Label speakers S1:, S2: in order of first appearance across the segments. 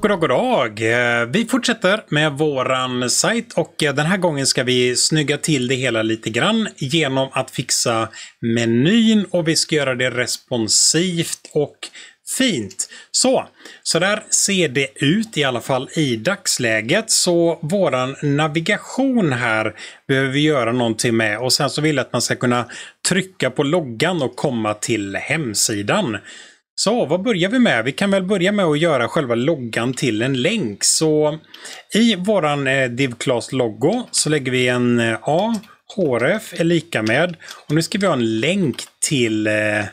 S1: Goddag, goddag! Eh, vi fortsätter med våran sajt och eh, den här gången ska vi snygga till det hela lite grann genom att fixa menyn och vi ska göra det responsivt och fint. Så, så där ser det ut i alla fall i dagsläget. Så våran navigation här behöver vi göra någonting med och sen så vill jag att man ska kunna trycka på loggan och komma till hemsidan. Så vad börjar vi med? Vi kan väl börja med att göra själva loggan till en länk. Så i våran eh, DivClass logo så lägger vi en eh, A, HRF är lika med och nu ska vi ha en länk till eh,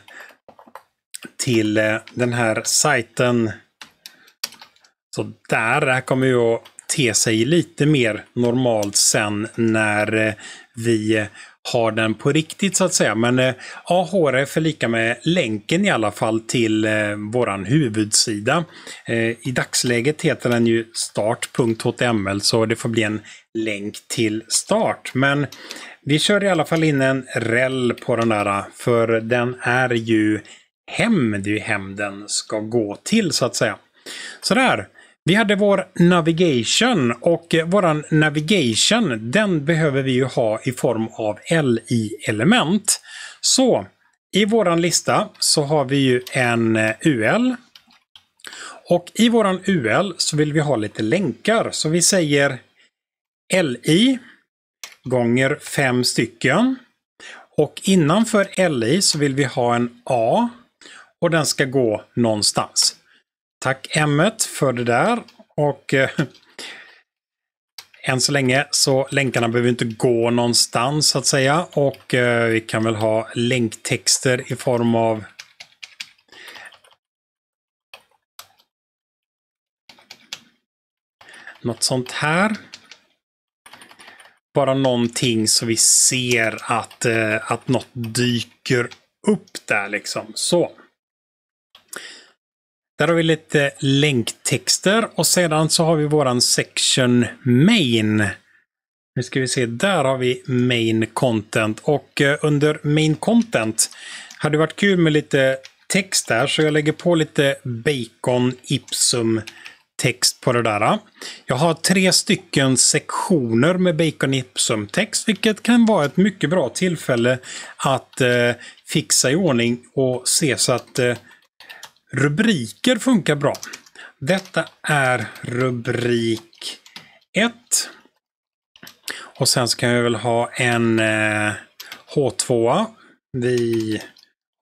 S1: till den här sajten. Så där, det här kommer ju att te sig lite mer normalt sen när vi har den på riktigt så att säga. Men eh, AHRF är lika med länken i alla fall till eh, våran huvudsida. Eh, I dagsläget heter den ju start.html så det får bli en länk till start. Men vi kör i alla fall in en rel på den där för den är ju hem, det är ju hem den ska gå till så att säga. Sådär! Vi hade vår navigation och våran navigation den behöver vi ju ha i form av LI-element. Så i våran lista så har vi ju en eh, UL. Och i våran UL så vill vi ha lite länkar så vi säger LI gånger fem stycken. Och innanför LI så vill vi ha en A och den ska gå någonstans. Tack Emmet för det där. Och eh, än så länge så länkarna behöver inte gå någonstans så att säga. Och eh, vi kan väl ha länktexter i form av något sånt här. Bara någonting så vi ser att, eh, att något dyker upp där liksom. Så. Där har vi lite länktexter och sedan så har vi våran section main. Nu ska vi se, där har vi main content och eh, under main content hade det varit kul med lite text där så jag lägger på lite bacon ipsum text på det där. Jag har tre stycken sektioner med Bacon Ipsum text, vilket kan vara ett mycket bra tillfälle att eh, fixa i ordning och se så att eh, Rubriker funkar bra. Detta är rubrik 1. Och sen ska vi väl ha en eh, H2. Vi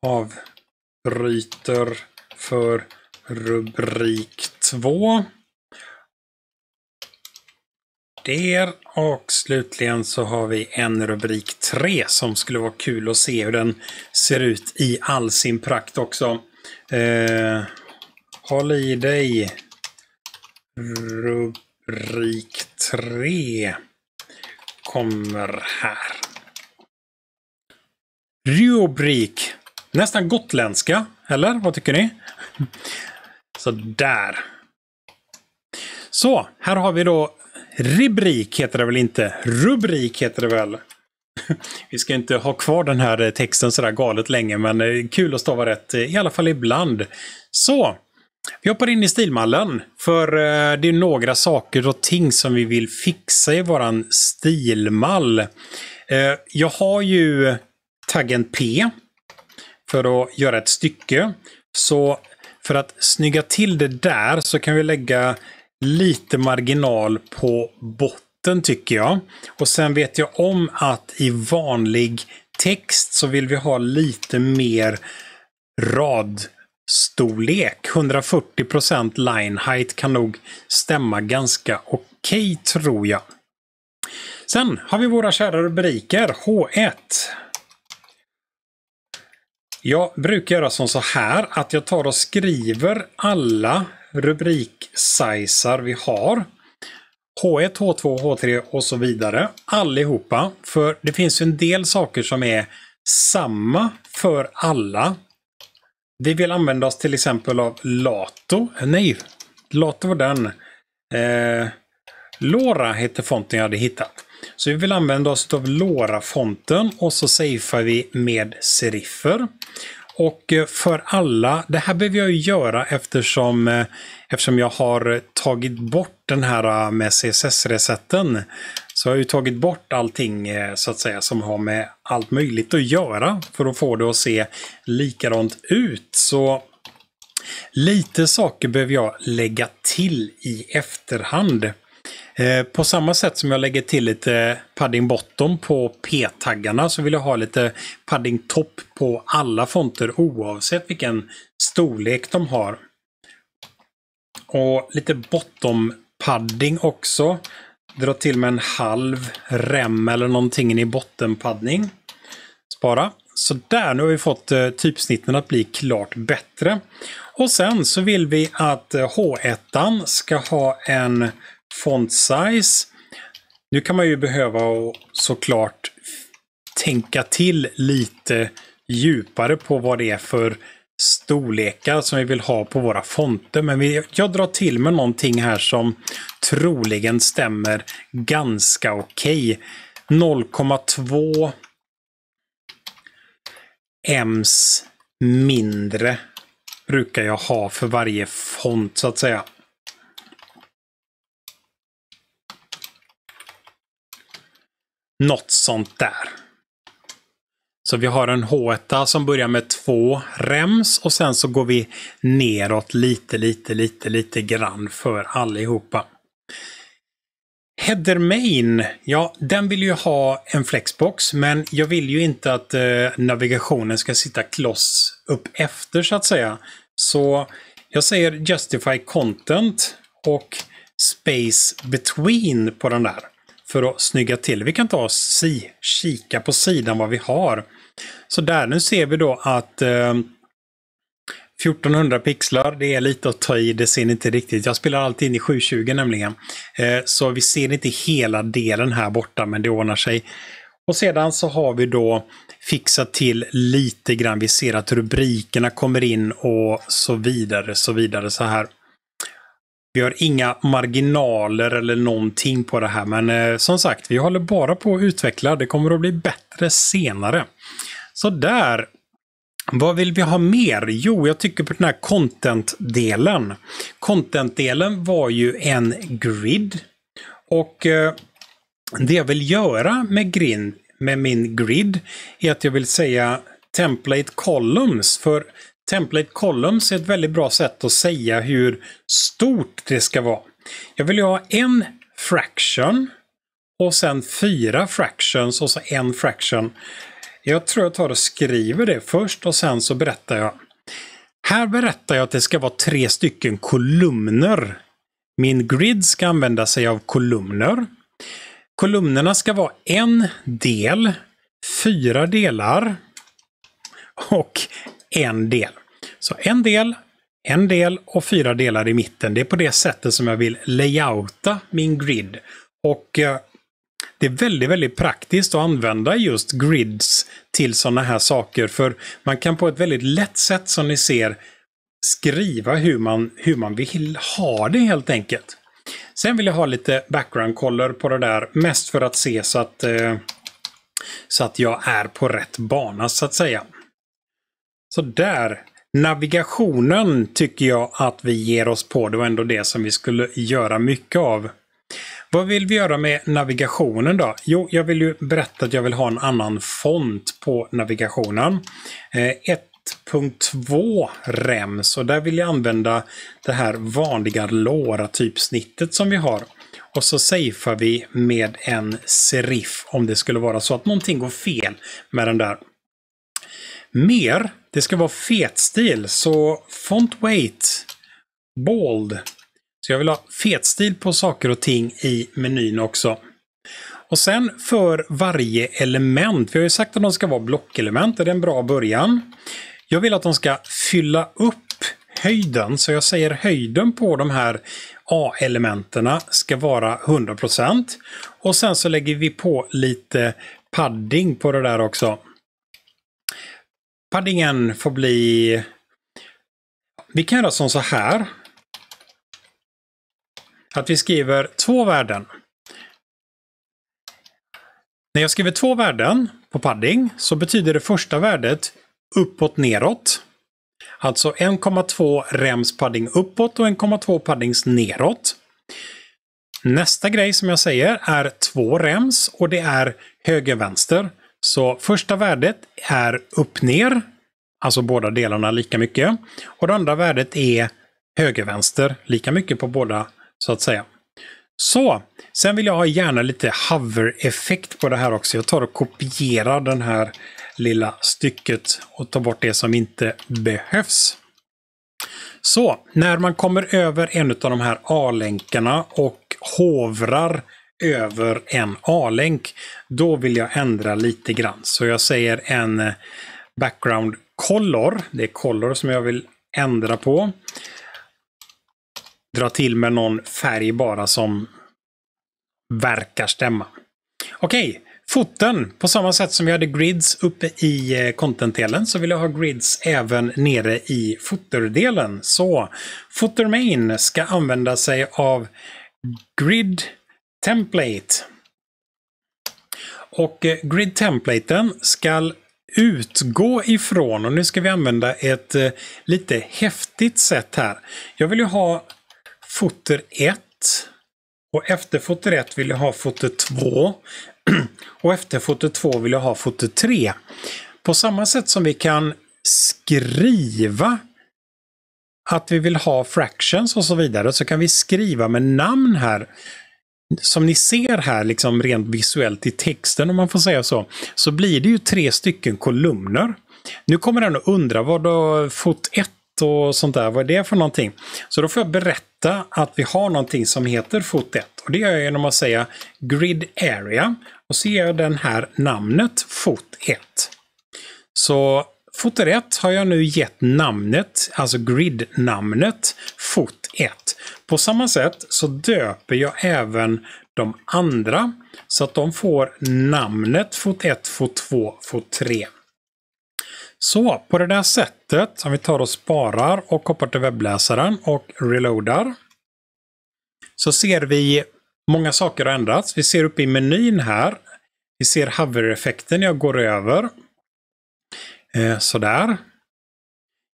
S1: avbryter för rubrik 2. Där och slutligen så har vi en rubrik 3 som skulle vara kul att se hur den ser ut i all sin prakt också. Eh, håll i dig. Rubrik 3 kommer här. Rubrik. Nästan gotländska, eller? Vad tycker ni? Så där. Så, här har vi då Rubrik heter det väl inte? Rubrik heter det väl? Vi ska inte ha kvar den här eh, texten sådär galet länge, men eh, kul att stava rätt eh, i alla fall ibland. Så, vi hoppar in i stilmallen. För det är några saker och ting som vi vill fixa i våran stilmall. Jag har ju taggen P för att göra ett stycke. Så för att snygga till det där så kan vi lägga lite marginal på botten botten tycker jag. Och sen vet jag om att i vanlig text så vill vi ha lite mer radstorlek. 140 procent line height kan nog stämma ganska okej okay, tror jag. Sen har vi våra kära rubriker. H1. Jag brukar göra som så här att jag tar och skriver alla rubriksizar vi har. H1, H2, H3 och så vidare. Allihopa. För det finns en del saker som är samma för alla. Vi vill använda oss till exempel av Lato. Nej, Lato var den. Eh, Lora hette fonten jag hade hittat. Så vi vill använda oss av Lora-fonten och så safear vi med seriffer. Och eh, för alla, det här behöver jag göra eftersom, eh, eftersom jag har tagit bort den här eh, med CSS-resetten. Så jag har ju tagit bort allting så att säga som har med allt möjligt att göra för att få det att se likadant ut. Så lite saker behöver jag lägga till i efterhand. Eh, på samma sätt som jag lägger till lite padding bottom på p-taggarna så vill jag ha lite padding top på alla fonter oavsett vilken storlek de har. Och lite bottom padding också. Dra till med en halv rem eller någonting i bottenpaddning. Spara. Så där, nu har vi fått eh, typsnitten att bli klart bättre. Och sen så vill vi att H1 ska ha en font size. Nu kan man ju behöva såklart tänka till lite djupare på vad det är för storlekar som vi vill ha på våra fonter. Men jag drar till med någonting här som troligen stämmer ganska okej. Okay. 0,2 M's mindre brukar jag ha för varje font så att säga. Något sånt där. Så vi har en H1 som börjar med två rems och sen så går vi neråt lite, lite, lite, lite grann för allihopa. Header Main, ja den vill ju ha en flexbox men jag vill ju inte att eh, navigationen ska sitta kloss upp efter så att säga. Så jag säger Justify Content och Space Between på den där för att snygga till. Vi kan ta och si, kika på sidan vad vi har. Så där, nu ser vi då att eh, 1400 pixlar, det är lite att ta i, det ser ni inte riktigt. Jag spelar alltid in i 720 nämligen. Eh, så vi ser inte hela delen här borta, men det ordnar sig. Och sedan så har vi då fixat till lite grann. Vi ser att rubrikerna kommer in och så vidare, så vidare så här. Vi har inga marginaler eller någonting på det här, men eh, som sagt, vi håller bara på att utveckla. Det kommer att bli bättre senare. Så där. Vad vill vi ha mer? Jo, jag tycker på den här content-delen. Content-delen var ju en grid. Och eh, det jag vill göra med, grin, med min grid är att jag vill säga template columns. För Template Columns är ett väldigt bra sätt att säga hur stort det ska vara. Jag vill ju ha en fraction och sen fyra fractions och så en fraction. Jag tror jag tar och skriver det först och sen så berättar jag. Här berättar jag att det ska vara tre stycken kolumner. Min grid ska använda sig av kolumner. Kolumnerna ska vara en del, fyra delar och en del. Så en del, en del och fyra delar i mitten. Det är på det sättet som jag vill layouta min grid. Och eh, det är väldigt, väldigt praktiskt att använda just grids till sådana här saker. För man kan på ett väldigt lätt sätt som ni ser skriva hur man, hur man vill ha det helt enkelt. Sen vill jag ha lite background color på det där, mest för att se så att, eh, så att jag är på rätt bana så att säga. Så där. Navigationen tycker jag att vi ger oss på. Det var ändå det som vi skulle göra mycket av. Vad vill vi göra med navigationen då? Jo, jag vill ju berätta att jag vill ha en annan font på navigationen. 1.2 eh, rem, så där vill jag använda det här vanliga LoRa-typsnittet som vi har. Och så safear vi med en serif om det skulle vara så att någonting går fel med den där. Mer det ska vara fetstil, så font weight, bold. Så jag vill ha fetstil på saker och ting i menyn också. Och sen för varje element, vi har ju sagt att de ska vara blockelement, det är en bra början. Jag vill att de ska fylla upp höjden, så jag säger höjden på de här A-elementerna ska vara 100%. Och sen så lägger vi på lite padding på det där också. Paddingen får bli... Vi kan göra som så här. Att vi skriver två värden. När jag skriver två värden på padding så betyder det första värdet uppåt neråt. Alltså 1,2 rems padding uppåt och 1,2 paddings neråt. Nästa grej som jag säger är två rems och det är höger-vänster. Så första värdet är upp-ner, alltså båda delarna lika mycket. Och det andra värdet är höger-vänster, lika mycket på båda så att säga. Så, sen vill jag ha gärna lite hover-effekt på det här också. Jag tar och kopierar den här lilla stycket och tar bort det som inte behövs. Så, när man kommer över en av de här A-länkarna och hovrar över en A-länk, då vill jag ändra lite grann. Så jag säger en background color. Det är color som jag vill ändra på. Dra till med någon färg bara som verkar stämma. Okej, okay. foten. På samma sätt som vi hade grids uppe i eh, content-delen så vill jag ha grids även nere i footer-delen. Så footer main ska använda sig av grid template. Och eh, grid-templaten ska utgå ifrån, och nu ska vi använda ett eh, lite häftigt sätt här. Jag vill ju ha foter 1 och efter foter 1 vill jag ha foter 2 och efter foter 2 vill jag ha foter 3. På samma sätt som vi kan skriva att vi vill ha fractions och så vidare så kan vi skriva med namn här som ni ser här, liksom rent visuellt i texten om man får säga så, så blir det ju tre stycken kolumner. Nu kommer den att undra vad då fot 1 och sånt där, vad är det för någonting? Så då får jag berätta att vi har någonting som heter fot 1 och det gör jag genom att säga grid area och så ger jag den här namnet fot 1. Så Fot 1 har jag nu gett namnet, alltså grid-namnet, Fot 1. På samma sätt så döper jag även de andra så att de får namnet Fot 1, Fot 2, Fot 3. Så på det där sättet, om vi tar och sparar och kopplar till webbläsaren och reloadar, så ser vi många saker har ändrats. Vi ser uppe i menyn här, vi ser hover-effekten jag går över Eh, sådär.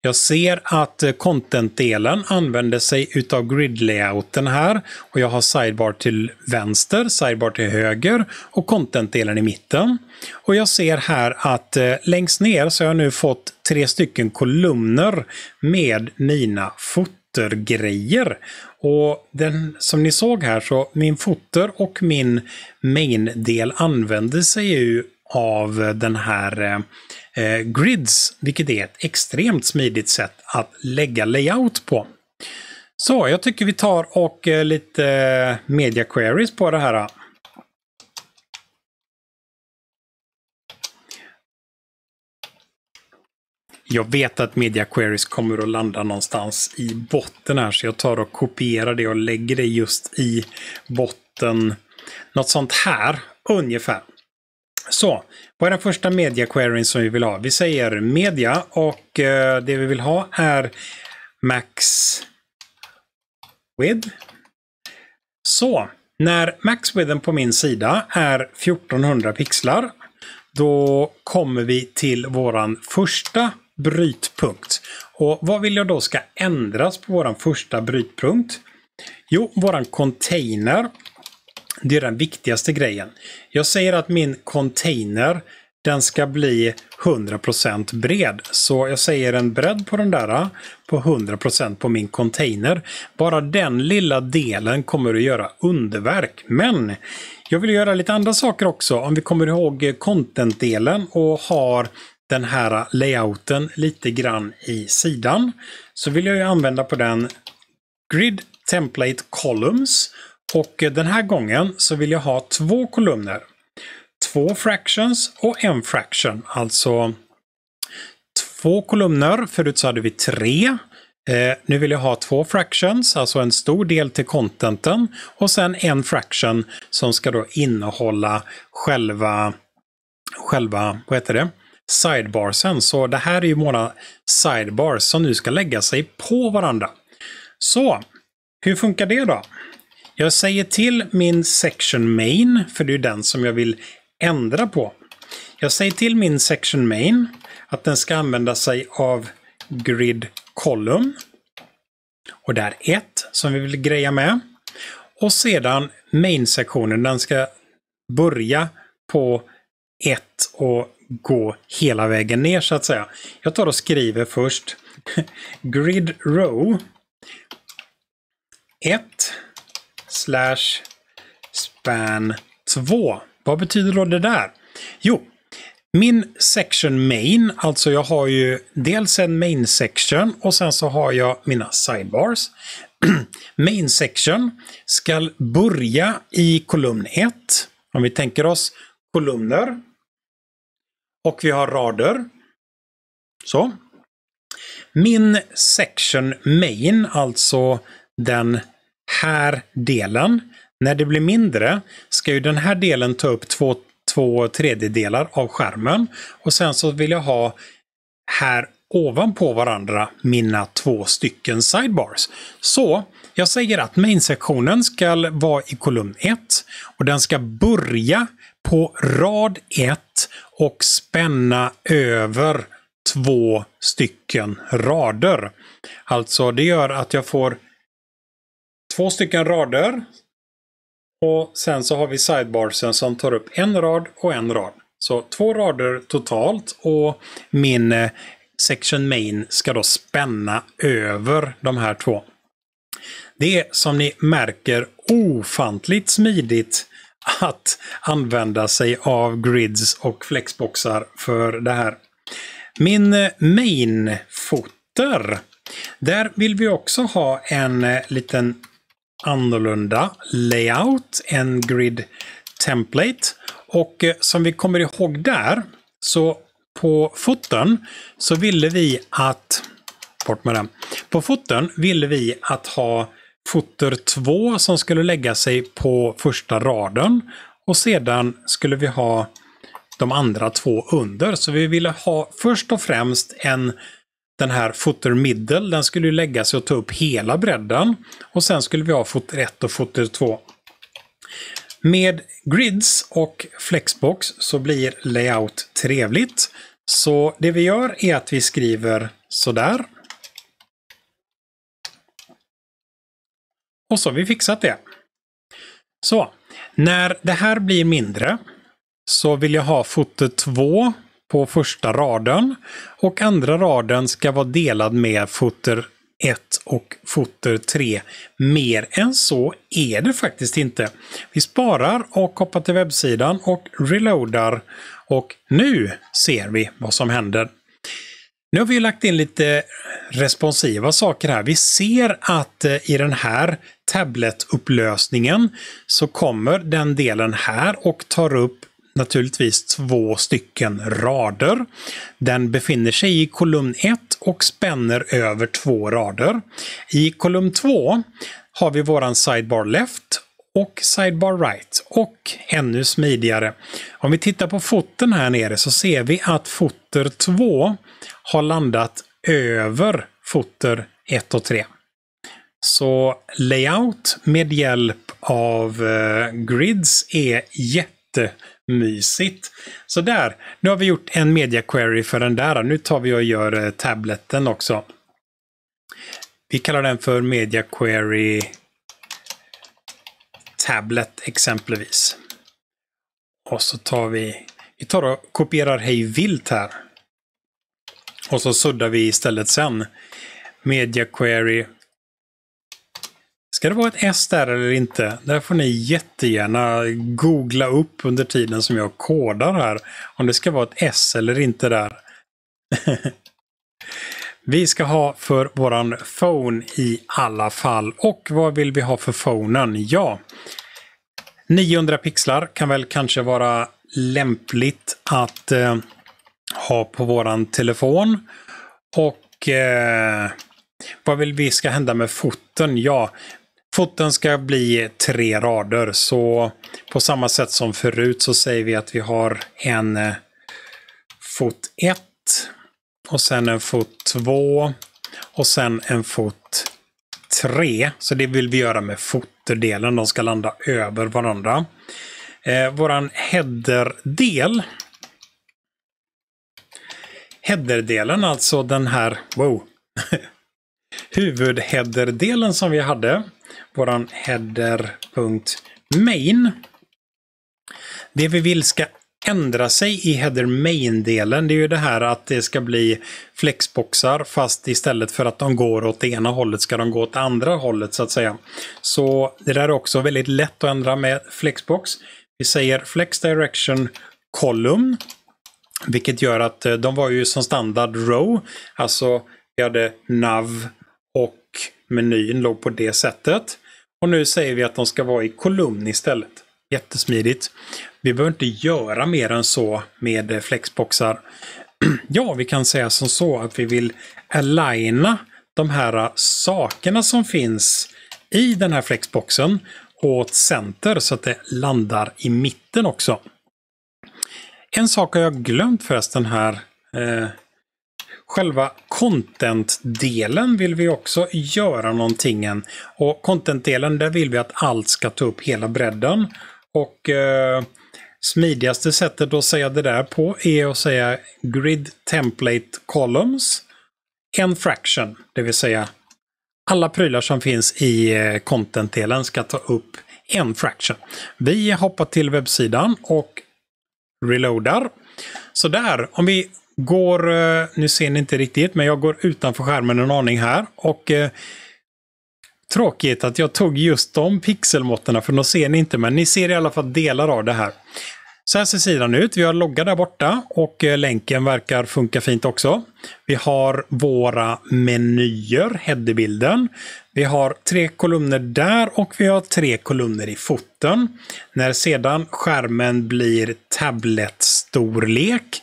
S1: Jag ser att eh, content-delen använder sig utav grid-layouten här. Och jag har sidebar till vänster, sidebar till höger och content-delen i mitten. Och jag ser här att eh, längst ner så har jag nu fått tre stycken kolumner med mina fotergrejer. Och den, som ni såg här så min foter och min main-del använder sig ju av den här eh, grids, vilket är ett extremt smidigt sätt att lägga layout på. Så jag tycker vi tar och eh, lite eh, media queries på det här. Jag vet att media queries kommer att landa någonstans i botten här så jag tar och kopierar det och lägger det just i botten. Något sånt här ungefär. Så, vad är den första media-queryn som vi vill ha? Vi säger media och eh, det vi vill ha är max width. Så, när max widthen på min sida är 1400 pixlar, då kommer vi till våran första brytpunkt. Och vad vill jag då ska ändras på våran första brytpunkt? Jo, våran container det är den viktigaste grejen. Jag säger att min container den ska bli 100% bred. Så jag säger en bredd på den där på 100% på min container. Bara den lilla delen kommer att göra underverk. Men jag vill göra lite andra saker också. Om vi kommer ihåg content-delen och har den här layouten lite grann i sidan så vill jag ju använda på den Grid Template Columns och eh, den här gången så vill jag ha två kolumner. Två fractions och en fraction, alltså två kolumner. Förut så hade vi tre. Eh, nu vill jag ha två fractions, alltså en stor del till contenten och sen en fraction som ska då innehålla själva, själva vad heter det? sidebarsen. Så det här är ju våra sidebars som nu ska lägga sig på varandra. Så, hur funkar det då? Jag säger till min section main, för det är den som jag vill ändra på. Jag säger till min section main att den ska använda sig av grid column. Och där 1 som vi vill greja med. Och sedan main-sektionen, den ska börja på 1 och gå hela vägen ner så att säga. Jag tar och skriver först grid row 1 slash span 2. Vad betyder då det där? Jo, min section main, alltså jag har ju dels en main section och sen så har jag mina sidebars. main section ska börja i kolumn 1. Om vi tänker oss kolumner. Och vi har rader. Så. Min section main, alltså den här delen. När det blir mindre ska ju den här delen ta upp två, två tredjedelar av skärmen. Och sen så vill jag ha här ovanpå varandra mina två stycken sidebars. Så jag säger att main-sektionen ska vara i kolumn 1 och den ska börja på rad 1 och spänna över två stycken rader. Alltså det gör att jag får två stycken rader. Och sen så har vi sidebarsen som tar upp en rad och en rad. Så två rader totalt och min eh, section main ska då spänna över de här två. Det är som ni märker ofantligt smidigt att använda sig av grids och flexboxar för det här. Min eh, main-foter, där vill vi också ha en eh, liten annorlunda layout, en grid template. Och eh, som vi kommer ihåg där, så på foten så ville vi att... Bort med den. På foten ville vi att ha foter 2 som skulle lägga sig på första raden. Och sedan skulle vi ha de andra två under. Så vi ville ha först och främst en den här footer middle, den skulle ju lägga sig och ta upp hela bredden. Och sen skulle vi ha footer 1 och footer 2. Med grids och flexbox så blir layout trevligt. Så det vi gör är att vi skriver sådär. Och så har vi fixat det. Så, när det här blir mindre så vill jag ha Footer 2 på första raden och andra raden ska vara delad med foter 1 och foter 3. Mer än så är det faktiskt inte. Vi sparar och hoppar till webbsidan och reloadar och nu ser vi vad som händer. Nu har vi lagt in lite responsiva saker här. Vi ser att eh, i den här tabletupplösningen så kommer den delen här och tar upp naturligtvis två stycken rader. Den befinner sig i kolumn 1 och spänner över två rader. I kolumn 2 har vi våran sidebar left och sidebar right och ännu smidigare. Om vi tittar på foten här nere så ser vi att foter 2 har landat över foter 1 och 3. Så layout med hjälp av eh, grids är jätte Mysigt! Så där, nu har vi gjort en media query för den där. Nu tar vi och gör eh, tabletten också. Vi kallar den för media query tablet exempelvis. Och så tar vi, vi tar och kopierar hej vilt här. Och så suddar vi istället sen. Media query Ska det vara ett S där eller inte? Där får ni jättegärna googla upp under tiden som jag kodar här. Om det ska vara ett S eller inte där. vi ska ha för våran phone i alla fall. Och vad vill vi ha för phonen? Ja, 900 pixlar kan väl kanske vara lämpligt att eh, ha på våran telefon. Och eh, vad vill vi ska hända med foten? Ja, Foten ska bli tre rader, så på samma sätt som förut så säger vi att vi har en eh, fot 1 och sen en fot 2 och sen en fot 3. Så det vill vi göra med fotdelen. De ska landa över varandra. Eh, våran headerdel. Headerdelen, alltså den här wow, huvudheaderdelen som vi hade våran header.main. Det vi vill ska ändra sig i header main-delen, det är ju det här att det ska bli flexboxar fast istället för att de går åt det ena hållet ska de gå åt andra hållet så att säga. Så det där är också väldigt lätt att ändra med flexbox. Vi säger flex direction column, vilket gör att eh, de var ju som standard row, alltså vi hade nav och menyn låg på det sättet. Och nu säger vi att de ska vara i kolumn istället. Jättesmidigt. Vi behöver inte göra mer än så med eh, flexboxar. ja, vi kan säga som så att vi vill aligna de här eh, sakerna som finns i den här flexboxen åt center så att det landar i mitten också. En sak har jag glömt förresten här. Eh, själva content-delen vill vi också göra någonting. Och content-delen, där vill vi att allt ska ta upp hela bredden. Och eh, smidigaste sättet att säga det där på är att säga grid template columns. En fraction, det vill säga alla prylar som finns i eh, content-delen ska ta upp en fraction. Vi hoppar till webbsidan och reloadar. Så där, om vi Går, eh, nu ser ni inte riktigt, men jag går utanför skärmen en aning här. Och eh, Tråkigt att jag tog just de pixelmåtten för de ser ni inte, men ni ser i alla fall delar av det här. Så här ser sidan ut. Vi har logga där borta och eh, länken verkar funka fint också. Vi har våra menyer, headerbilden. Vi har tre kolumner där och vi har tre kolumner i foten. När sedan skärmen blir tablet-storlek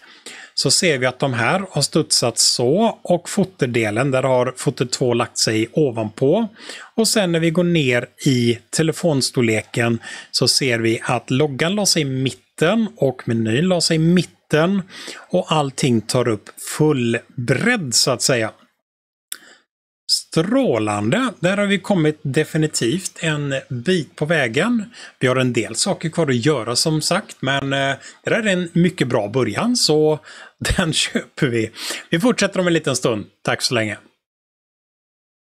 S1: så ser vi att de här har studsat så och fotodelen, där har fotot 2 lagt sig ovanpå. Och sen när vi går ner i telefonstorleken så ser vi att loggan la sig i mitten och menyn la sig i mitten och allting tar upp full bredd så att säga. Strålande! Där har vi kommit definitivt en bit på vägen. Vi har en del saker kvar att göra som sagt, men det eh, där är en mycket bra början så den köper vi. Vi fortsätter om en liten stund. Tack så länge!